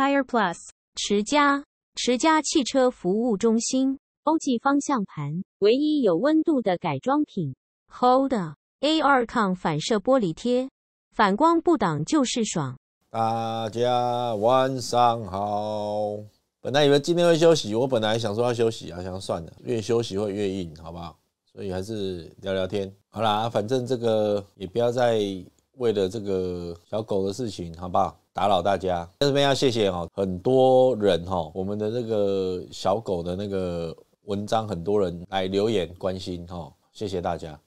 Fire Plus 持家持家汽车服务中心欧记方向盘，唯一有温度的改装品。Hold A R 抗反射玻璃贴，反光不挡就是爽。大家晚上好。本来以为今天会休息，我本来想说要休息，好像算了，越休息会越硬，好不好？所以还是聊聊天。好啦，反正这个也不要再为了这个小狗的事情，好不好？打扰大家，在这边要谢谢哈，很多人哈，我们的那个小狗的那个文章，很多人来留言关心哈，谢谢大家。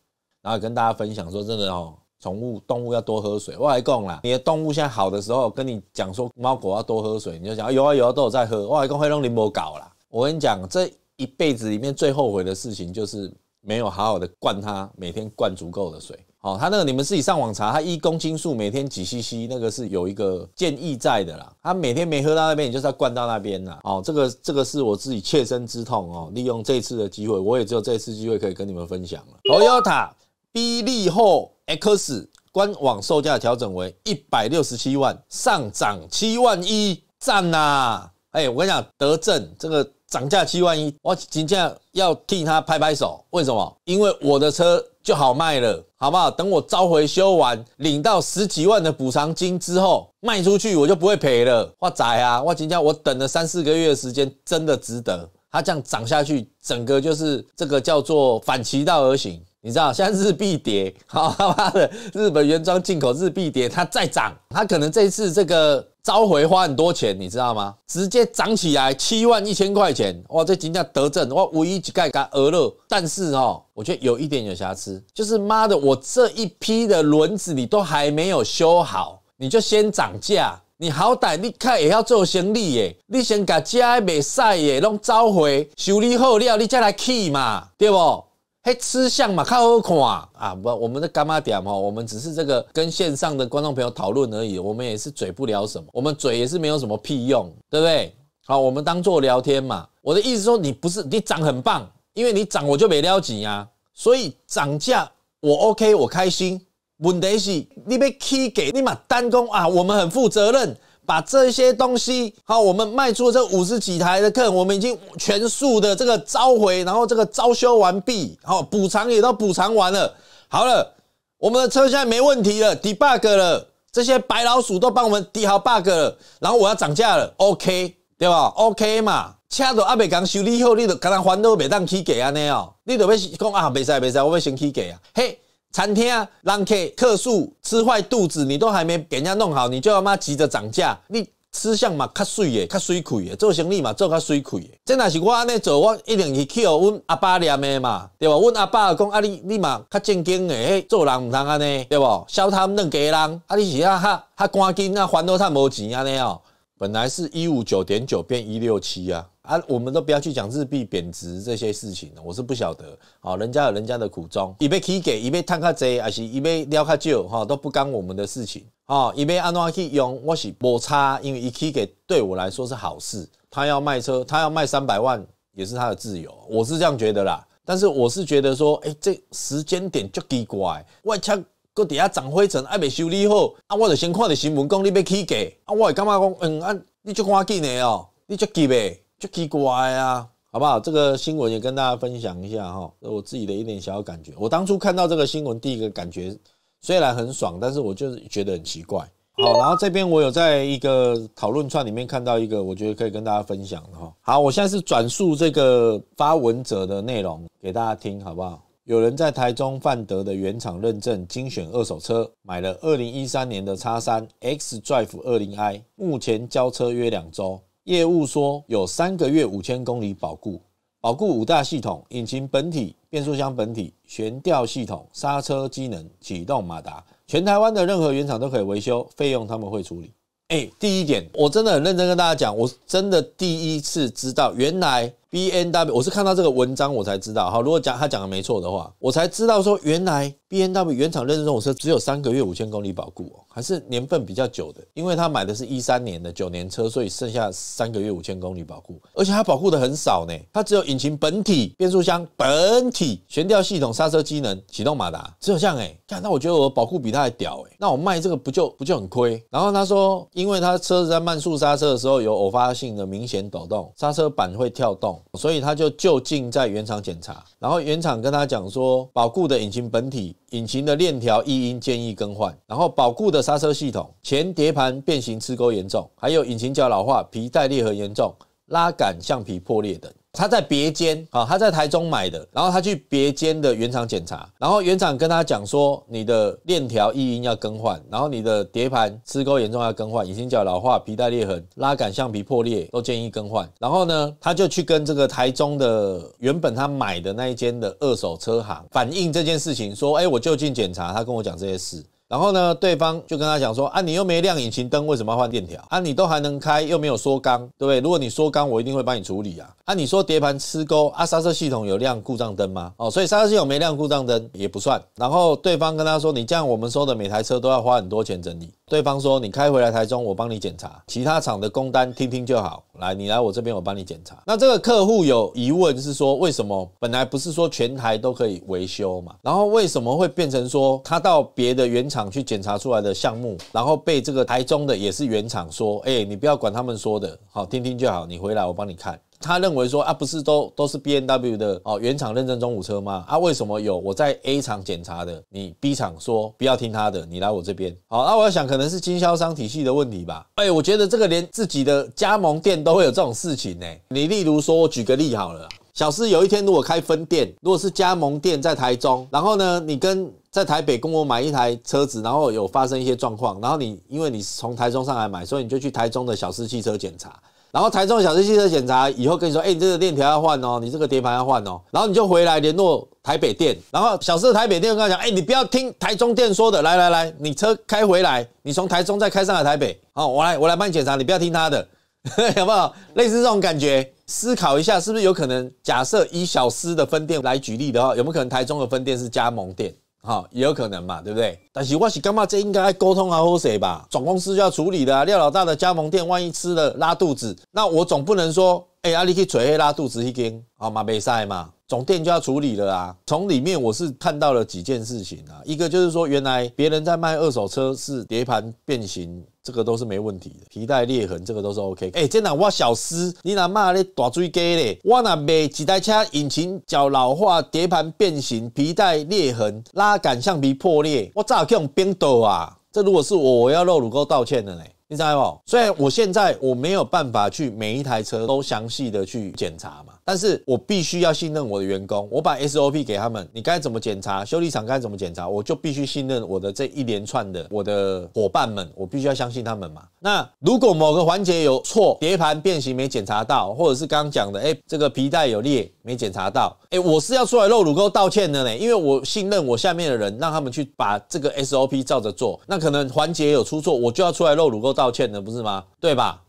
然后跟大家分享说真的哦，宠物动物要多喝水。我外讲啦，你的动物现在好的时候，跟你讲说猫狗要多喝水，你就讲有啊有啊，都有在喝。我外讲会让你模搞啦，我跟你讲，这一辈子里面最后悔的事情就是没有好好的灌它，每天灌足够的水。哦，他那个你们自己上网查，他一公斤数每天几 CC，那个是有一个建议在的啦。他每天没喝到那边，你就是要灌到那边啦。哦，这个这个是我自己切身之痛哦。利用这次的机会，我也只有这次机会可以跟你们分享了。Toyota 比力后 X 官网售价调整为一百六十七万，上涨七万一，赞呐！哎，我跟你讲，德政这个。涨价七万一，我今天要替他拍拍手，为什么？因为我的车就好卖了，好不好？等我召回修完，领到十几万的补偿金之后，卖出去我就不会赔了。哇塞啊，我今天我等了三四个月的时间，真的值得。它这样涨下去，整个就是这个叫做反其道而行。你知道现在日币跌，好他妈的日本原装进口日币跌，它再涨，它可能这次这个召回花很多钱，你知道吗？直接涨起来七万一千块钱，哇，这金价得正，哇，五一几盖干鹅肉。但是哦，我觉得有一点有瑕疵，就是妈的，我这一批的轮子你都还没有修好，你就先涨价，你好歹你看也要做先利耶，你先家加买晒耶，拢召回修理好了，你再来起嘛，对不？嘿，吃相嘛？看我看啊！不，我们的干妈点哦，我们只是这个跟线上的观众朋友讨论而已，我们也是嘴不了什么，我们嘴也是没有什么屁用，对不对？好，我们当做聊天嘛。我的意思说，你不是你涨很棒，因为你涨我就没撩紧呀，所以涨价我 OK，我开心。问题是你被踢给你嘛单工啊，我们很负责任。把这些东西好，我们卖出这五十几台的车，我们已经全数的这个召回，然后这个招修完毕，好补偿也都补偿完了。好了，我们的车现在没问题了，debug 了，这些白老鼠都帮我们 d 好 b u g 了，然后我要涨价了，OK，对吧？OK 嘛，车都阿袂讲修理好，你都敢人烦恼袂当起价安尼哦，你都要讲啊，袂使袂使，我要先起价啊，嘿。餐厅人客客诉吃坏肚子，你都还没给人家弄好，你就要妈急着涨价？你吃相嘛较水诶，较水亏诶，做生意嘛做较水亏诶。真若是我安尼做，我一定是去互阮阿爸念诶嘛，对无？阮阿爸讲，啊，你你嘛较正经诶，做人毋通安尼，对无？小摊两家人，啊你是啊哈，较赶紧啊，还恼趁无钱安尼哦。本来是一五九点九变一六七啊。啊，我们都不要去讲日币贬值这些事情了，我是不晓得，哦，人家有人家的苦衷，一被起价，一被贪卡贼，还是，一被撩卡旧，哈，都不干我们的事情，哦，一被按怎去用，我是不差，因为起价对我来说是好事，他要卖车，他要卖三百万，也是他的自由，我是这样觉得啦，但是我是觉得说，哎，这时间点就奇怪，外车搁底下长灰尘，爱美修理后，啊，我就先看的新闻讲你要起价，啊，我会干嘛讲，嗯啊，你就紧的哦，你就急呗。就奇怪啊，好不好？这个新闻也跟大家分享一下哈，我自己的一点小感觉。我当初看到这个新闻，第一个感觉虽然很爽，但是我就是觉得很奇怪。好，然后这边我有在一个讨论串里面看到一个，我觉得可以跟大家分享哈。好，我现在是转述这个发文者的内容给大家听，好不好？有人在台中范德的原厂认证精选二手车买了2013年的叉三 X Drive 20i，目前交车约两周。业务说有三个月五千公里保固，保固五大系统：引擎本体、变速箱本体、悬吊系统、刹车机能、启动马达。全台湾的任何原厂都可以维修，费用他们会处理。哎，第一点，我真的很认真跟大家讲，我真的第一次知道，原来。B N W，我是看到这个文章我才知道。好，如果讲他讲的没错的话，我才知道说原来 B N W 原厂认证这种车只有三个月五千公里保固，还是年份比较久的。因为他买的是一三年的九年车，所以剩下三个月五千公里保固，而且他保护的很少呢。他只有引擎本体、变速箱本体、悬吊系统、刹车机能、启动马达，只有这样哎。看，那我觉得我保护比他还屌哎，那我卖这个不就不就很亏？然后他说，因为他车子在慢速刹车的时候有偶发性的明显抖动，刹车板会跳动。所以他就就近在原厂检查，然后原厂跟他讲说，保固的引擎本体、引擎的链条一应建议更换。然后保固的刹车系统前碟盘变形、刺钩严重，还有引擎脚老化、皮带裂痕严重、拉杆橡皮破裂等。他在别间啊，他在台中买的，然后他去别间的原厂检查，然后原厂跟他讲说，你的链条异音要更换，然后你的碟盘吃钩严重要更换，引擎角老化、皮带裂痕、拉杆橡皮破裂都建议更换，然后呢，他就去跟这个台中的原本他买的那一间的二手车行反映这件事情，说，哎，我就近检查，他跟我讲这些事。然后呢，对方就跟他讲说啊，你又没亮引擎灯，为什么要换电条啊？你都还能开，又没有缩缸，对不对？如果你缩缸，我一定会帮你处理啊。啊，你说碟盘吃钩，啊，刹车系统有亮故障灯吗？哦，所以刹车系统没亮故障灯也不算。然后对方跟他说，你这样我们收的每台车都要花很多钱整理。对方说：“你开回来台中，我帮你检查其他厂的工单，听听就好。来，你来我这边，我帮你检查。那这个客户有疑问，是说为什么本来不是说全台都可以维修嘛？然后为什么会变成说他到别的原厂去检查出来的项目，然后被这个台中的也是原厂说，哎，你不要管他们说的，好，听听就好。你回来，我帮你看。”他认为说啊，不是都都是 B N W 的哦，原厂认证中古车吗？啊，为什么有我在 A 厂检查的？你 B 厂说不要听他的，你来我这边。好，那我要想，可能是经销商体系的问题吧。哎，我觉得这个连自己的加盟店都会有这种事情呢。你例如说，我举个例好了，小四有一天如果开分店，如果是加盟店在台中，然后呢，你跟在台北跟我买一台车子，然后有发生一些状况，然后你因为你从台中上来买，所以你就去台中的小四汽车检查。然后台中小狮汽车检查以后跟你说，哎，你这个链条要换哦，你这个碟盘要换哦，然后你就回来联络台北店，然后小的台北店跟他讲，哎，你不要听台中店说的，来来来，你车开回来，你从台中再开上来台北，好，我来我来帮你检查，你不要听他的，有没有类似这种感觉，思考一下，是不是有可能？假设以小狮的分店来举例的话，有没有可能台中的分店是加盟店？好，也有可能嘛，对不对？但是我是干嘛，这应该沟通好好谁吧？总公司就要处理的。廖老大的加盟店万一吃了拉肚子，那我总不能说，哎，阿你去嘴黑拉肚子一根，好嘛，没晒嘛。从店家处理了啊，从里面我是看到了几件事情啊，一个就是说原来别人在卖二手车是碟盘变形，这个都是没问题的，皮带裂痕这个都是 OK。哎，真的我小思，你哪卖你大水鸡嘞，我哪卖几台车，引擎脚老化，碟盘变形，皮带裂痕，拉杆橡皮破裂，我咋可样冰抖啊？这如果是我，我要露乳沟道歉的嘞，你知道不？所以我现在我没有办法去每一台车都详细的去检查嘛。但是我必须要信任我的员工，我把 S O P 给他们，你该怎么检查，修理厂该怎么检查，我就必须信任我的这一连串的我的伙伴们，我必须要相信他们嘛。那如果某个环节有错，碟盘变形没检查到，或者是刚讲的，哎，这个皮带有裂没检查到，哎，我是要出来露乳沟道歉的呢，因为我信任我下面的人，让他们去把这个 S O P 照着做，那可能环节有出错，我就要出来露乳沟道歉的，不是吗？对吧？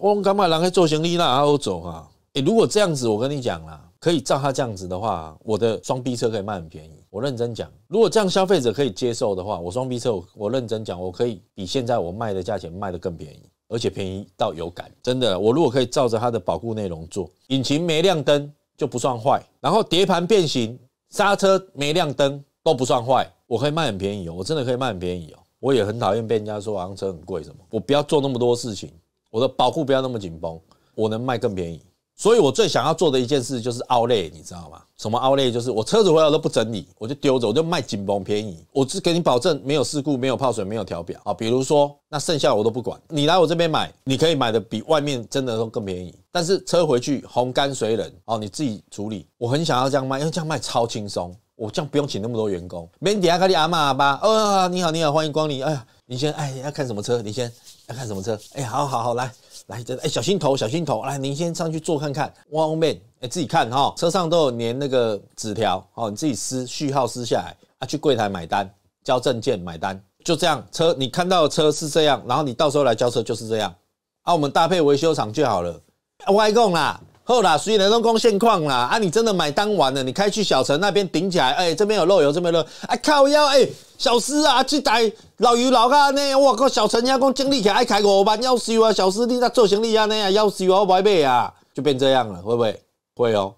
我感觉人家做行李那好走啊。哎，如果这样子，我跟你讲啦，可以照他这样子的话，我的双 B 车可以卖很便宜。我认真讲，如果这样消费者可以接受的话，我双 B 车我我认真讲，我可以比现在我卖的价钱卖的更便宜，而且便宜到有感，真的。我如果可以照着他的保护内容做，引擎没亮灯就不算坏，然后碟盘变形、刹车没亮灯都不算坏，我可以卖很便宜哦。我真的可以卖很便宜哦。我也很讨厌被人家说像车很贵什么，我不要做那么多事情，我的保护不要那么紧绷，我能卖更便宜。所以，我最想要做的一件事就是 outlay，你知道吗？什么 outlay？就是我车子回来都不整理，我就丢着，我就卖紧绷便宜。我只给你保证没有事故、没有泡水、没有调表啊。比如说，那剩下的我都不管。你来我这边买，你可以买的比外面真的都更便宜。但是车回去烘干水冷哦，你自己处理。我很想要这样卖，因为这样卖超轻松。我这样不用请那么多员工，每天底下咖哩阿妈阿爸，呃，你好你好，欢迎光临。哎呀，你先哎要看什么车？你先要看什么车？哎，好好好，来。来，这哎，小心头，小心头，来，您先上去坐看看，One man，哎，自己看哈，车上都有粘那个纸条，哦，你自己撕，序号撕下来，啊，去柜台买单，交证件买单，就这样，车你看到的车是这样，然后你到时候来交车就是这样，啊，我们搭配维修厂就好了，我来讲啦。后啦，所以能东光现况啦啊！你真的买单完了，你开去小陈那边顶起来，哎，这边有漏油，这边漏，哎靠腰，哎小师啊，阿鸡仔老余老噶呢，我靠小陈家讲经理起来，哎开五万，要修啊，小师你那做行李啊那样要修啊，我白备啊，就变这样了，会不会？会哦，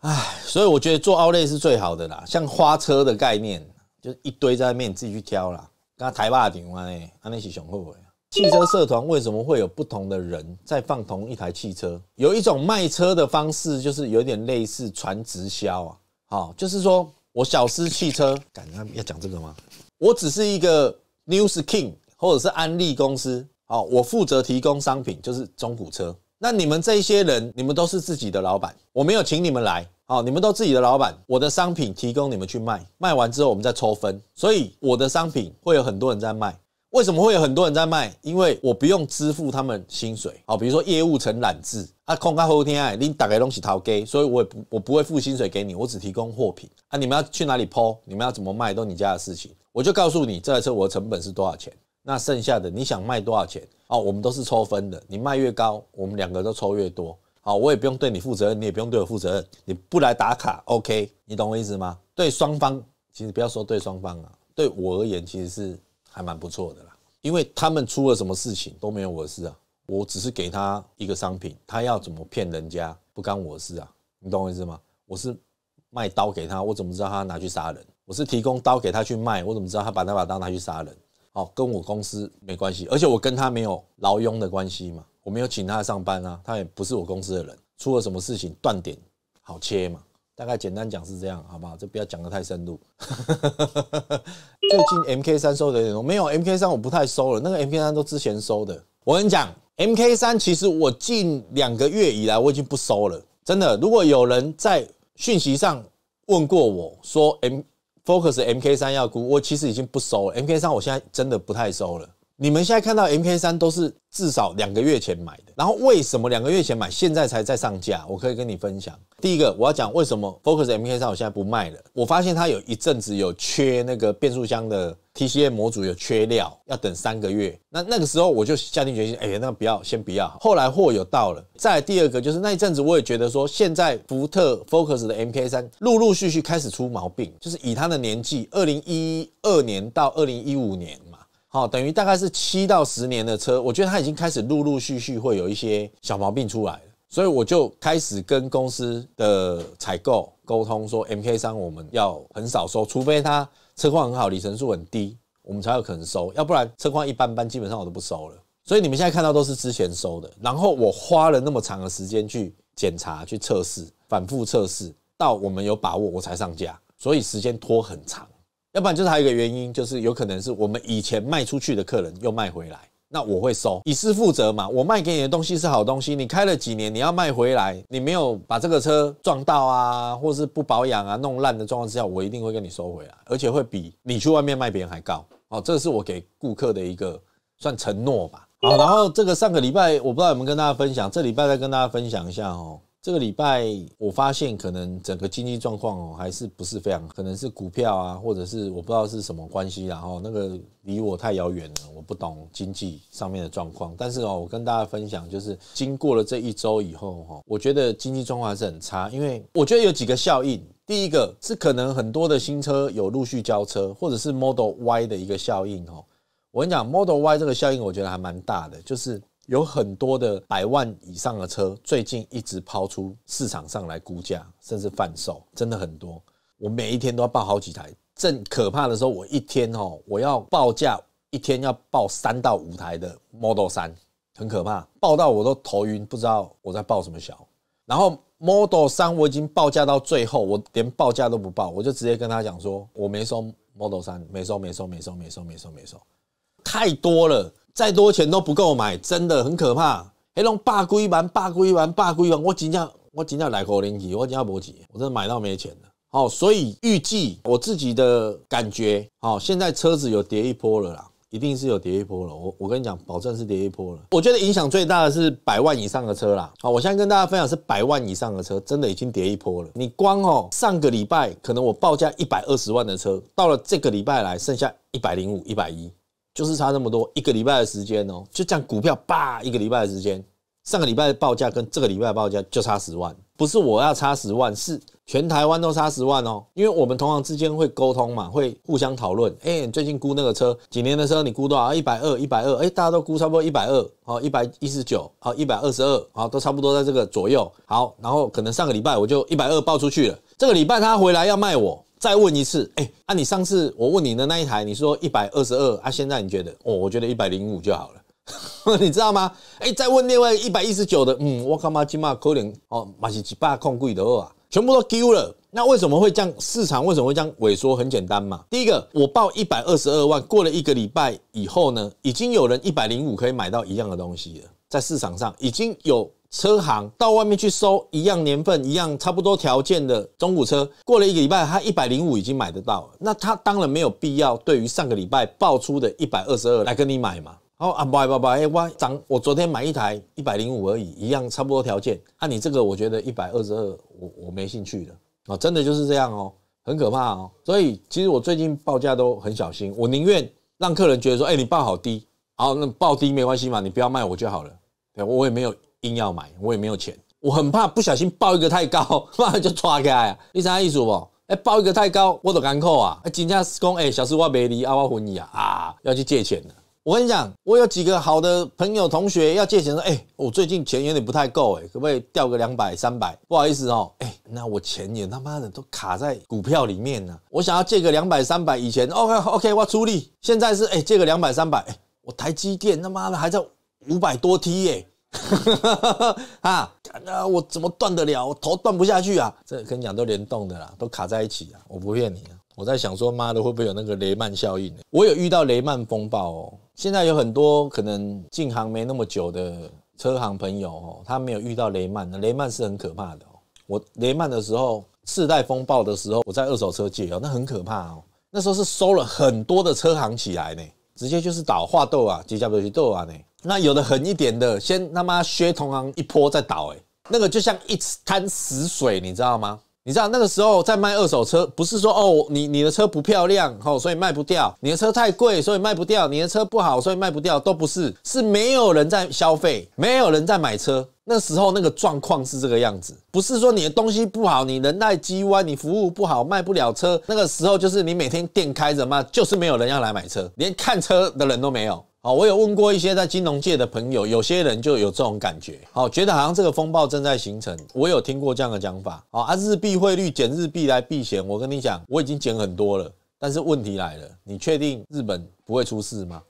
哎，所以我觉得做奥类是最好的啦，像花车的概念，就是一堆在那面，你自己去挑啦，跟他台马场安尼，安尼是上好的。汽车社团为什么会有不同的人在放同一台汽车？有一种卖车的方式，就是有点类似传直销啊。好，就是说我小私汽车，敢要讲这个吗？我只是一个 news king 或者是安利公司。好，我负责提供商品，就是中古车。那你们这些人，你们都是自己的老板，我没有请你们来。好，你们都自己的老板，我的商品提供你们去卖，卖完之后我们再抽分。所以我的商品会有很多人在卖。为什么会有很多人在卖？因为我不用支付他们薪水。好，比如说业务成揽字啊，空开后天爱拎打开东西掏给，所以我也不我不会付薪水给你，我只提供货品啊。你们要去哪里抛，你们要怎么卖，都是你家的事情。我就告诉你，这台车我的成本是多少钱，那剩下的你想卖多少钱？哦，我们都是抽分的，你卖越高，我们两个都抽越多。好，我也不用对你负责任，你也不用对我负责任。你不来打卡，OK，你懂我意思吗？对双方其实不要说对双方啊，对我而言其实是。还蛮不错的啦，因为他们出了什么事情都没有我的事啊，我只是给他一个商品，他要怎么骗人家不干我的事啊，你懂我意思吗？我是卖刀给他，我怎么知道他拿去杀人？我是提供刀给他去卖，我怎么知道他把那把刀拿去杀人？好，跟我公司没关系，而且我跟他没有劳佣的关系嘛，我没有请他上班啊，他也不是我公司的人，出了什么事情断点好切嘛。大概简单讲是这样，好不好？就不要讲的太深入。最近 M K 三收的有没有？M K 三我不太收了，那个 M K 三都之前收的。我跟你讲，M K 三其实我近两个月以来我已经不收了，真的。如果有人在讯息上问过我说 M Focus M K 三要估，我其实已经不收了。M K 三我现在真的不太收了。你们现在看到 MK 三都是至少两个月前买的，然后为什么两个月前买，现在才在上架？我可以跟你分享。第一个，我要讲为什么 Focus MK 三我现在不卖了。我发现它有一阵子有缺那个变速箱的 t c A 模组，有缺料，要等三个月。那那个时候我就下定决心，哎，那不要，先不要。后来货有到了。再第二个，就是那一阵子我也觉得说，现在福特 Focus 的 MK 三陆陆续续开始出毛病，就是以它的年纪，二零一二年到二零一五年。好，等于大概是七到十年的车，我觉得它已经开始陆陆续续会有一些小毛病出来了，所以我就开始跟公司的采购沟通，说 M K 三我们要很少收，除非它车况很好，里程数很低，我们才有可能收，要不然车况一般般，基本上我都不收了。所以你们现在看到都是之前收的，然后我花了那么长的时间去检查、去测试、反复测试，到我们有把握我才上架，所以时间拖很长。要不然就是还有一个原因，就是有可能是我们以前卖出去的客人又卖回来，那我会收，以示负责嘛。我卖给你的东西是好东西，你开了几年，你要卖回来，你没有把这个车撞到啊，或是不保养啊，弄烂的状况之下，我一定会跟你收回来，而且会比你去外面卖别人还高。哦，这是我给顾客的一个算承诺吧。好，然后这个上个礼拜我不知道有没有跟大家分享，这礼拜再跟大家分享一下哦。这个礼拜我发现可能整个经济状况哦还是不是非常，可能是股票啊或者是我不知道是什么关系，然后那个离我太遥远了，我不懂经济上面的状况。但是哦，我跟大家分享就是经过了这一周以后哈，我觉得经济状况还是很差，因为我觉得有几个效应。第一个是可能很多的新车有陆续交车，或者是 Model Y 的一个效应哦。我跟你讲，Model Y 这个效应我觉得还蛮大的，就是。有很多的百万以上的车，最近一直抛出市场上来估价，甚至贩售，真的很多。我每一天都要报好几台。正可怕的时候，我一天哦，我要报价，一天要报三到五台的 Model 三，很可怕，报到我都头晕，不知道我在报什么小。然后 Model 三我已经报价到最后，我连报价都不报，我就直接跟他讲说，我没收 Model 三，没收没收没收没收没收没收，太多了。再多钱都不够买，真的很可怕。黑龙，八龟玩，八龟玩，八龟玩。我今天，我今天来口零几，我今天不急，我真的买到没钱了。好，所以预计我自己的感觉，好，现在车子有跌一波了啦，一定是有跌一波了。我我跟你讲，保证是跌一波了。我觉得影响最大的是百万以上的车啦。好，我现在跟大家分享是百万以上的车，真的已经跌一波了。你光哦，上个礼拜可能我报价一百二十万的车，到了这个礼拜来，剩下一百零五、一百一。就是差那么多，一个礼拜的时间哦，就这样股票叭，一个礼拜的时间，上个礼拜的报价跟这个礼拜的报价就差十万，不是我要差十万，是全台湾都差十万哦，因为我们同行之间会沟通嘛，会互相讨论，哎，最近估那个车几年的车你估多少？一百二，一百二，哎，大家都估差不多一百二，好，一百一十九，好，一百二十二，好，都差不多在这个左右。好，然后可能上个礼拜我就一百二报出去了，这个礼拜他回来要卖我。再问一次，哎，啊，你上次我问你的那一台，你说一百二十二，啊，现在你觉得，哦，我觉得一百零五就好了，你知道吗？哎，再问另外一百一十九的，嗯，我他妈今嘛可能哦，马西吉百控贵的啊，全部都丢了。那为什么会这样？市场为什么会这样萎缩？很简单嘛，第一个，我报一百二十二万，过了一个礼拜以后呢，已经有人一百零五可以买到一样的东西了，在市场上已经有。车行到外面去收一样年份、一样差不多条件的中古车，过了一个礼拜，他一百零五已经买得到，那他当然没有必要对于上个礼拜爆出的一百二十二来跟你买嘛。哦啊，不不不，哎，我涨，我昨天买一台一百零五而已，一样差不多条件，啊，你这个我觉得一百二十二，我我没兴趣的啊，真的就是这样哦，很可怕哦。所以其实我最近报价都很小心，我宁愿让客人觉得说，哎，你报好低，好，那报低没关系嘛，你不要卖我就好了，对，我也没有。硬要买，我也没有钱，我很怕不小心爆一个太高，妈 就抓开啊！你啥意思不？哎，报一个太高，我都敢扣啊！金价是控，哎，小时我没离，阿我婚你啊！啊，要去借钱了。我跟你讲，我有几个好的朋友同学要借钱说，哎，我最近钱有点不太够，哎，可不可以调个两百三百？不好意思哦，哎，那我钱也他妈的都卡在股票里面呢，我想要借个两百三百，以前 OK OK 我出力，现在是哎借个两百三百，哎，我台积电他妈的还在五百多 T 哎。哈 啊！我怎么断得了？我头断不下去啊！这跟你讲都联动的啦，都卡在一起啊！我不骗你，我在想说妈的会不会有那个雷曼效应？我有遇到雷曼风暴哦。现在有很多可能进行没那么久的车行朋友哦，他没有遇到雷曼。雷曼是很可怕的哦。我雷曼的时候，次贷风暴的时候，我在二手车界哦，那很可怕哦。那时候是收了很多的车行起来呢，直接就是倒化豆啊，叠加不去豆啊呢？那有的狠一点的，先他妈削同行一波再倒，哎，那个就像一滩死水，你知道吗？你知道那个时候在卖二手车，不是说哦，你你的车不漂亮，哦，所以卖不掉；你的车太贵，所以卖不掉；你的车不好，所以卖不掉，都不是，是没有人在消费，没有人在买车。那时候那个状况是这个样子，不是说你的东西不好，你人耐机歪，你服务不好，卖不了车。那个时候就是你每天店开着嘛，就是没有人要来买车，连看车的人都没有。好，我有问过一些在金融界的朋友，有些人就有这种感觉，好，觉得好像这个风暴正在形成。我有听过这样的讲法，好，啊，日币汇率减日币来避险。我跟你讲，我已经减很多了，但是问题来了，你确定日本不会出事吗？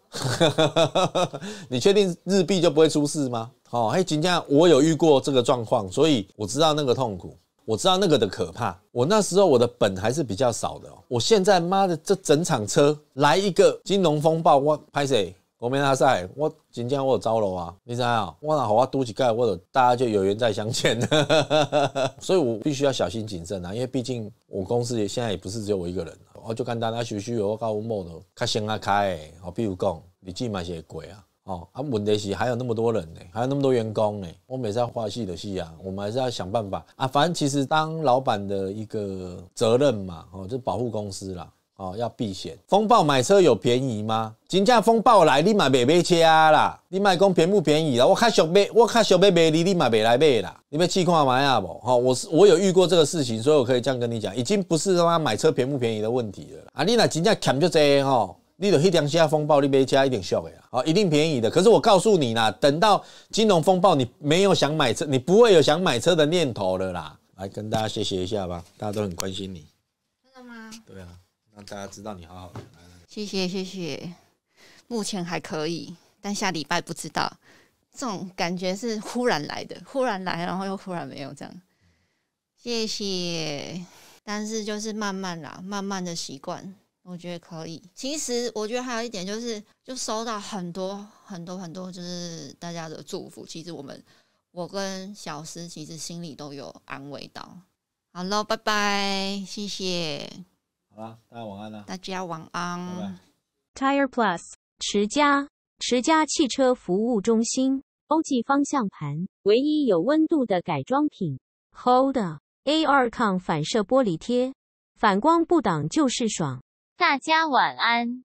你确定日币就不会出事吗？好，哎，金嘉，我有遇过这个状况，所以我知道那个痛苦，我知道那个的可怕。我那时候我的本还是比较少的，我现在妈的，这整场车来一个金融风暴，我拍谁？我没拿赛，我今天我有招了啊！你怎样？我那好啊，多几盖，我有大家就有缘再相见的。所以我必须要小心谨慎啊，因为毕竟我公司也现在也不是只有我一个人了。我就跟大家嘘嘘我搞乌某的，开先啊开。哦，比如讲，你记买些鬼啊哦，啊，问题是还有那么多人呢，还有那么多员工呢。我每次要花戏的戏啊，我们还是要想办法啊。反正其实当老板的一个责任嘛，哦，就保护公司啦。哦，要避险。风暴买车有便宜吗？金价风暴来，你买别买车啦，你买公便不便宜啦？我卡小买，我卡小买别你，你买别来买啦，你别气狂买啊不？好，我是我有遇过这个事情，所以我可以这样跟你讲，已经不是他妈买车便不便宜的问题了。啊，你那金价砍就这吼，你有一点加风暴，你别加一点笑诶，好，一定便宜的。可是我告诉你啦，等到金融风暴，你没有想买车，你不会有想买车的念头的啦。来跟大家谢谢一下吧，大家都很关心你。真的吗？对啊。让大家知道你好好的，谢谢谢谢，目前还可以，但下礼拜不知道。这种感觉是忽然来的，忽然来，然后又忽然没有这样。谢谢，但是就是慢慢啦，慢慢的习惯，我觉得可以。其实我觉得还有一点就是，就收到很多很多很多，就是大家的祝福。其实我们，我跟小诗其实心里都有安慰到。好喽，拜拜，谢谢。好，大家晚安了。大家晚安。Tire Plus 持家持家汽车服务中心，欧记方向盘，唯一有温度的改装品。Hold A R 抗反射玻璃贴，反光不挡就是爽。大家晚安。